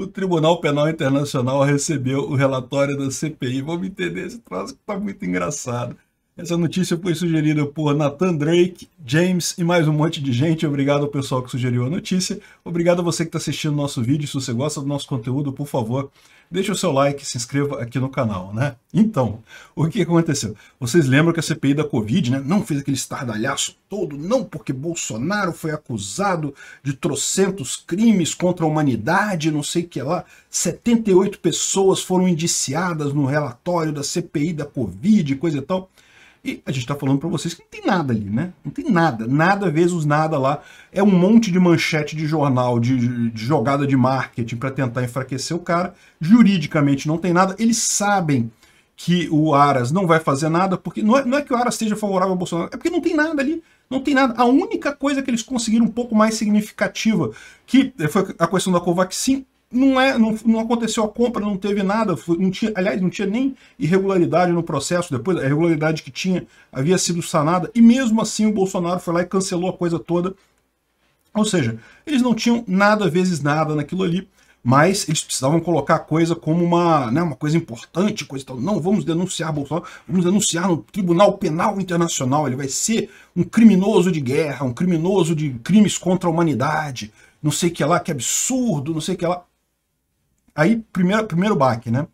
O Tribunal Penal Internacional recebeu o relatório da CPI. Vamos entender esse troço que está muito engraçado. Essa notícia foi sugerida por Nathan Drake, James e mais um monte de gente. Obrigado ao pessoal que sugeriu a notícia. Obrigado a você que está assistindo nosso vídeo. Se você gosta do nosso conteúdo, por favor, deixe o seu like e se inscreva aqui no canal, né? Então, o que aconteceu? Vocês lembram que a CPI da Covid né, não fez aquele estardalhaço todo? Não porque Bolsonaro foi acusado de trocentos crimes contra a humanidade, não sei o que lá. 78 pessoas foram indiciadas no relatório da CPI da Covid, coisa e tal. E a gente está falando para vocês que não tem nada ali, né? Não tem nada, nada vezes nada lá. É um monte de manchete de jornal, de, de jogada de marketing para tentar enfraquecer o cara. Juridicamente não tem nada. Eles sabem que o Aras não vai fazer nada, porque não é, não é que o Aras seja favorável ao Bolsonaro, é porque não tem nada ali. Não tem nada. A única coisa que eles conseguiram um pouco mais significativa, que foi a questão da Covaxin, não, é, não, não, aconteceu a compra, não teve nada, não tinha, aliás, não tinha nem irregularidade no processo, depois a irregularidade que tinha havia sido sanada, e mesmo assim o Bolsonaro foi lá e cancelou a coisa toda. Ou seja, eles não tinham nada vezes nada naquilo ali, mas eles precisavam colocar a coisa como uma, né, uma coisa importante, coisa tal. Não, vamos denunciar Bolsonaro, vamos denunciar no Tribunal Penal Internacional, ele vai ser um criminoso de guerra, um criminoso de crimes contra a humanidade, não sei o que lá, que absurdo, não sei o que lá Aí, primeiro, primeiro baque, né? O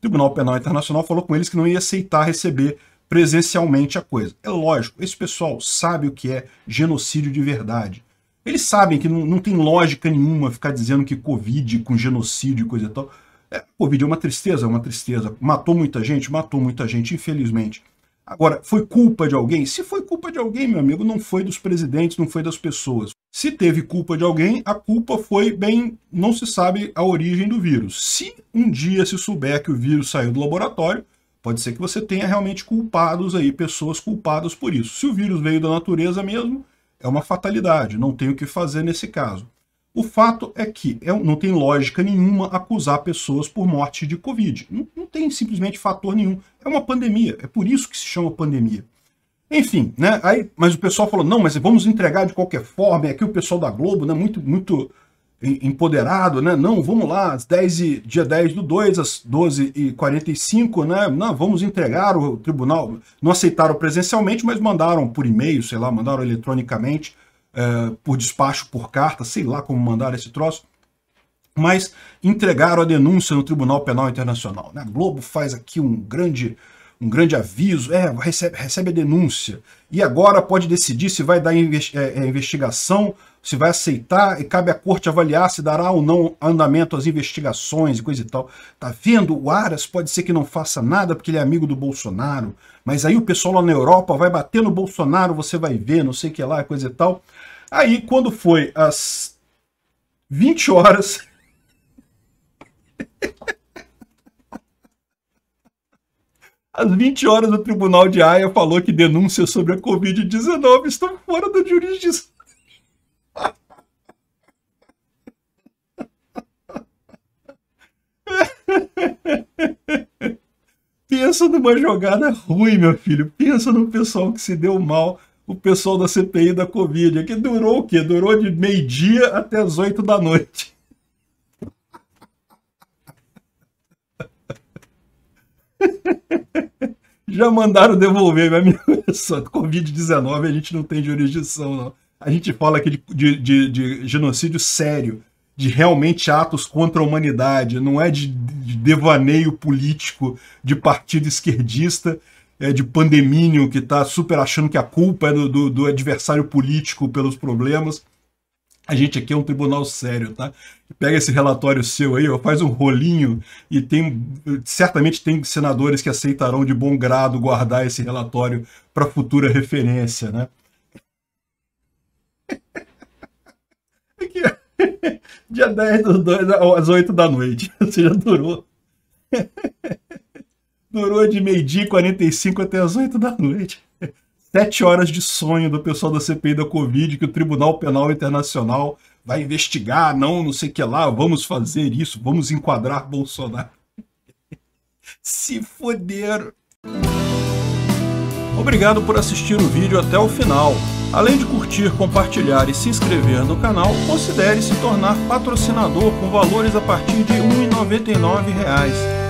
Tribunal Penal Internacional falou com eles que não ia aceitar receber presencialmente a coisa. É lógico, esse pessoal sabe o que é genocídio de verdade. Eles sabem que não, não tem lógica nenhuma ficar dizendo que Covid com genocídio e coisa e tal. É, Covid é uma tristeza, é uma tristeza. Matou muita gente, matou muita gente, infelizmente. Agora, foi culpa de alguém? Se foi culpa de alguém, meu amigo, não foi dos presidentes, não foi das pessoas. Se teve culpa de alguém, a culpa foi bem, não se sabe a origem do vírus. Se um dia se souber que o vírus saiu do laboratório, pode ser que você tenha realmente culpados aí, pessoas culpadas por isso. Se o vírus veio da natureza mesmo, é uma fatalidade, não tem o que fazer nesse caso. O fato é que é não tem lógica nenhuma acusar pessoas por morte de Covid. Não, não tem simplesmente fator nenhum. É uma pandemia, é por isso que se chama pandemia. Enfim, né? Aí, mas o pessoal falou, não, mas vamos entregar de qualquer forma. E é aqui o pessoal da Globo, né? Muito, muito empoderado, né? Não, vamos lá, às 10 e, dia 10 do 2, às 12h45, né? Não, vamos entregar o tribunal. Não aceitaram presencialmente, mas mandaram por e-mail, sei lá, mandaram eletronicamente, eh, por despacho, por carta, sei lá como mandaram esse troço mas entregaram a denúncia no Tribunal Penal Internacional. Né? A Globo faz aqui um grande, um grande aviso, é, recebe, recebe a denúncia, e agora pode decidir se vai dar é, é, investigação, se vai aceitar, e cabe à corte avaliar se dará ou não andamento às investigações e coisa e tal. Tá vendo? O Aras pode ser que não faça nada porque ele é amigo do Bolsonaro, mas aí o pessoal lá na Europa vai bater no Bolsonaro, você vai ver, não sei o que lá, coisa e tal. Aí, quando foi às 20 horas, Às 20 horas, o Tribunal de Haia falou que denúncias sobre a Covid-19 estão fora da jurisdição. Pensa numa jogada ruim, meu filho. Pensa no pessoal que se deu mal, o pessoal da CPI da Covid, que durou o quê? Durou de meio-dia até as 8 da noite. já mandaram devolver, mas o Covid-19 a gente não tem jurisdição, não. A gente fala aqui de, de, de, de genocídio sério, de realmente atos contra a humanidade, não é de, de devaneio político de partido esquerdista, é de pandemínio que está super achando que a culpa é do, do, do adversário político pelos problemas. A gente aqui é um tribunal sério, tá? Pega esse relatório seu aí, ó, faz um rolinho e tem certamente tem senadores que aceitarão de bom grado guardar esse relatório para futura referência, né? Aqui, dia 10 do 2 às 8 da noite, ou seja, durou. Durou de meio-dia e 45 até as 8 da noite sete horas de sonho do pessoal da CPI da Covid, que o Tribunal Penal Internacional vai investigar, não, não sei o que lá, vamos fazer isso, vamos enquadrar Bolsonaro. Se foderam. Obrigado por assistir o vídeo até o final. Além de curtir, compartilhar e se inscrever no canal, considere se tornar patrocinador com valores a partir de R$ 1,99